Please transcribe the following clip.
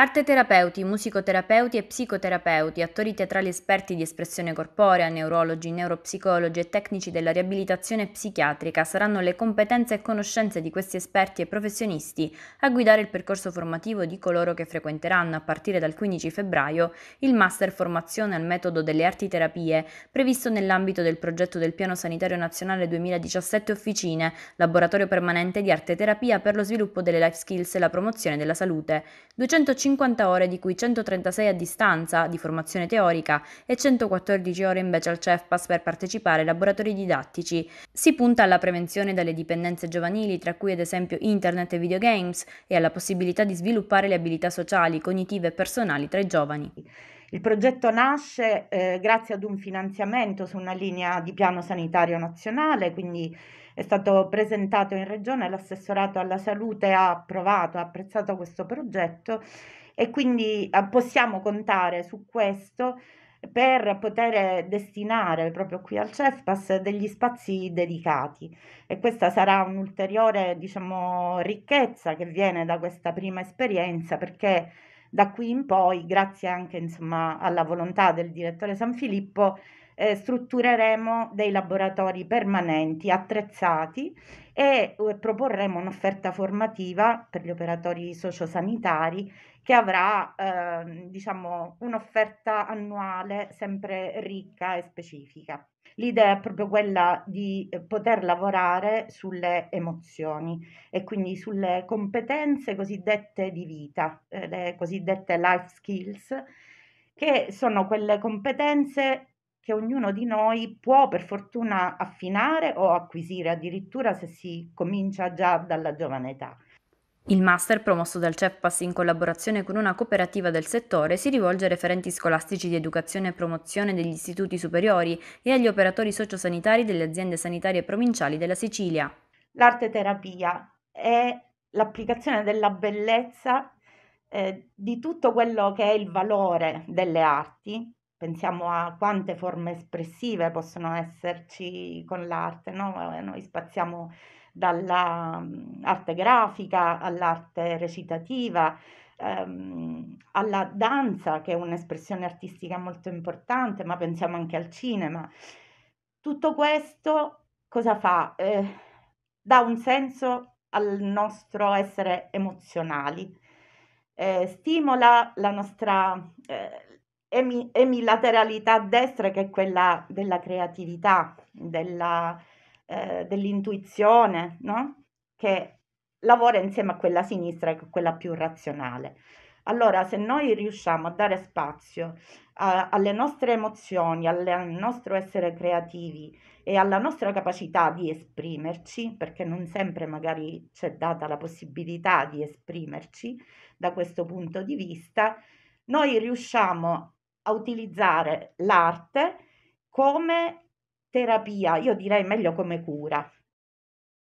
Arte terapeuti, musicoterapeuti e psicoterapeuti, attori teatrali esperti di espressione corporea, neurologi, neuropsicologi e tecnici della riabilitazione psichiatrica saranno le competenze e conoscenze di questi esperti e professionisti a guidare il percorso formativo di coloro che frequenteranno a partire dal 15 febbraio il Master Formazione al metodo delle arti terapie previsto nell'ambito del progetto del Piano Sanitario Nazionale 2017 Officine, laboratorio permanente di arte terapia per lo sviluppo delle life skills e la promozione della salute. 250 50 ore di cui 136 a distanza di formazione teorica e 114 ore invece al CEFPAS per partecipare ai laboratori didattici. Si punta alla prevenzione dalle dipendenze giovanili, tra cui ad esempio internet e videogames, e alla possibilità di sviluppare le abilità sociali, cognitive e personali tra i giovani. Il progetto nasce eh, grazie ad un finanziamento su una linea di piano sanitario nazionale, quindi è stato presentato in regione, l'assessorato alla salute ha approvato, ha apprezzato questo progetto e quindi ah, possiamo contare su questo per poter destinare proprio qui al CEFPAS degli spazi dedicati e questa sarà un'ulteriore diciamo, ricchezza che viene da questa prima esperienza perché da qui in poi, grazie anche insomma, alla volontà del direttore San Filippo, eh, struttureremo dei laboratori permanenti attrezzati e eh, proporremo un'offerta formativa per gli operatori sociosanitari che avrà eh, diciamo, un'offerta annuale sempre ricca e specifica. L'idea è proprio quella di eh, poter lavorare sulle emozioni e quindi sulle competenze cosiddette di vita, eh, le cosiddette life skills, che sono quelle competenze che ognuno di noi può per fortuna affinare o acquisire, addirittura se si comincia già dalla giovane età. Il master promosso dal CEPAS in collaborazione con una cooperativa del settore si rivolge ai referenti scolastici di educazione e promozione degli istituti superiori e agli operatori sociosanitari delle aziende sanitarie provinciali della Sicilia. L'arte terapia è l'applicazione della bellezza eh, di tutto quello che è il valore delle arti pensiamo a quante forme espressive possono esserci con l'arte, no? Eh, noi spaziamo dall'arte mhmm, grafica all'arte recitativa, ehm, alla danza che è un'espressione artistica molto importante, ma pensiamo anche al cinema. Tutto questo cosa fa? Eh, dà un senso al nostro essere emozionali, eh, stimola la nostra... Eh, emi- emilateralità a destra che è quella della creatività, della, eh, dell'intuizione, no? che lavora insieme a quella sinistra che è quella più razionale. Allora, se noi riusciamo a dare spazio a, alle nostre emozioni, alle, al nostro essere creativi e alla nostra capacità di esprimerci, perché non sempre magari c'è data la possibilità di esprimerci da questo punto di vista, noi riusciamo a utilizzare l'arte come terapia, io direi meglio come cura.